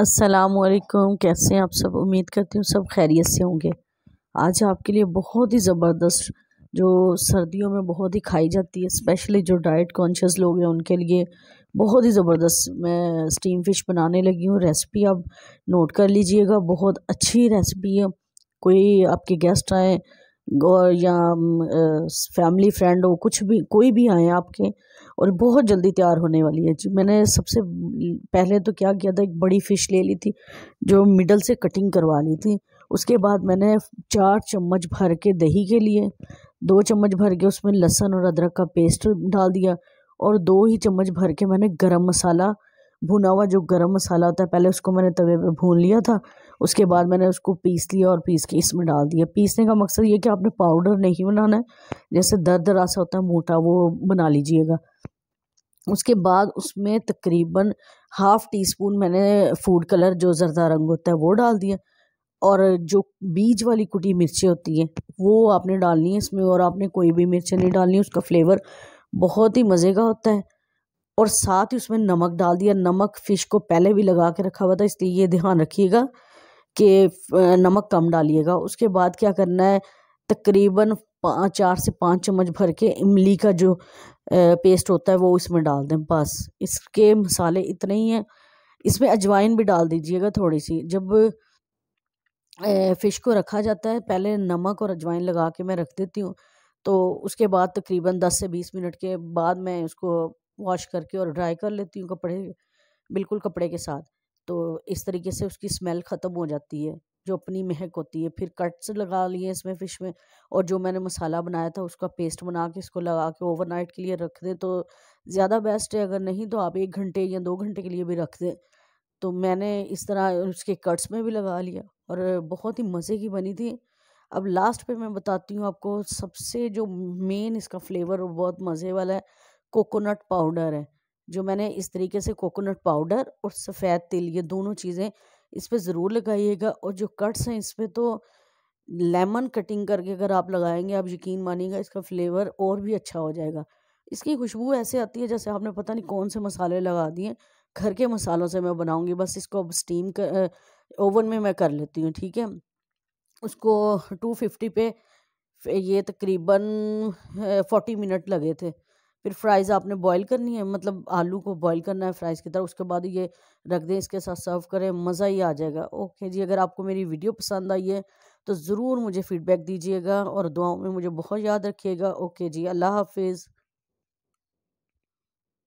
असलकुम कैसे हैं आप सब उम्मीद करती हूँ सब खैरियत से होंगे आज आपके लिए बहुत ही ज़बरदस्त जो सर्दियों में बहुत ही खाई जाती है स्पेशली जो डाइट कॉन्शियस लोग हैं उनके लिए बहुत ही ज़बरदस्त मैं स्टीम फ़िश बनाने लगी हूँ रेसिपी आप नोट कर लीजिएगा बहुत अच्छी रेसिपी है कोई आपके गेस्ट आए और या फैमिली फ्रेंड हो कुछ भी कोई भी आए आपके और बहुत जल्दी तैयार होने वाली है जी मैंने सबसे पहले तो क्या किया था एक बड़ी फ़िश ले ली थी जो मिडल से कटिंग करवा ली थी उसके बाद मैंने चार चम्मच भर के दही के लिए दो चम्मच भर के उसमें लहसुन और अदरक का पेस्ट डाल दिया और दो ही चम्मच भर के मैंने गरम मसाला भुना हुआ जो गरम मसाला होता है पहले उसको मैंने तवे पे भून लिया था उसके बाद मैंने उसको पीस लिया और पीस के इसमें डाल दिया पीसने का मकसद ये कि आपने पाउडर नहीं बनाना है जैसे दर दरा होता है मोटा वो बना लीजिएगा उसके बाद उसमें तकरीबन हाफ़ टी स्पून मैंने फूड कलर जो जरदा रंग होता है वो डाल दिया और जो बीज वाली कुटी मिर्ची होती है वो आपने डालनी है इसमें और आपने कोई भी मिर्ची नहीं डालनी उसका फ्लेवर बहुत ही मज़े का होता है और साथ ही उसमें नमक डाल दिया नमक फ़िश को पहले भी लगा के रखा हुआ था इसलिए ये ध्यान रखिएगा कि नमक कम डालिएगा उसके बाद क्या करना है तकरीबन चार से पाँच चम्मच भर के इमली का जो पेस्ट होता है वो इसमें डाल दें बस इसके मसाले इतने ही हैं इसमें अजवाइन भी डाल दीजिएगा थोड़ी सी जब फ़िश को रखा जाता है पहले नमक और अजवाइन लगा के मैं रख देती हूँ तो उसके बाद तकरीबन दस से बीस मिनट के बाद मैं उसको वॉश करके और ड्राई कर लेती हूँ कपड़े बिल्कुल कपड़े के साथ तो इस तरीके से उसकी स्मेल ख़त्म हो जाती है जो अपनी महक होती है फिर कट्स लगा लिए इसमें फ़िश में और जो मैंने मसाला बनाया था उसका पेस्ट बना के इसको लगा के ओवरनाइट के लिए रख दें तो ज़्यादा बेस्ट है अगर नहीं तो आप एक घंटे या दो घंटे के लिए भी रख दें तो मैंने इस तरह उसके कट्स में भी लगा लिया और बहुत ही मज़े की बनी थी अब लास्ट पे मैं बताती हूँ आपको सबसे जो मेन इसका फ्लेवर बहुत मज़े वाला है कोकोनट पाउडर है जो मैंने इस तरीके से कोकोनट पाउडर और सफ़ेद तिल ये दोनों चीज़ें इस पर ज़रूर लगाइएगा और जो कट्स हैं इस पर तो लेमन कटिंग करके अगर आप लगाएंगे आप यकीन मानिएगा इसका फ्लेवर और भी अच्छा हो जाएगा इसकी खुशबू ऐसे आती है जैसे आपने पता नहीं कौन से मसाले लगा दिए घर के मसालों से मैं बनाऊंगी बस इसको अब स्टीम कर ओवन में मैं कर लेती हूँ ठीक है उसको टू फिफ्टी पे ये तकरीबन फोर्टी मिनट लगे थे फिर फ्राइज़ आपने बॉईल करनी है मतलब आलू को बॉईल करना है फ्राइज़ की तरह उसके बाद ये रख दें इसके साथ सर्व करें मज़ा ही आ जाएगा ओके जी अगर आपको मेरी वीडियो पसंद आई है तो ज़रूर मुझे फ़ीडबैक दीजिएगा और दुआओं में मुझे बहुत याद रखिएगा ओके जी अल्लाह हाफिज़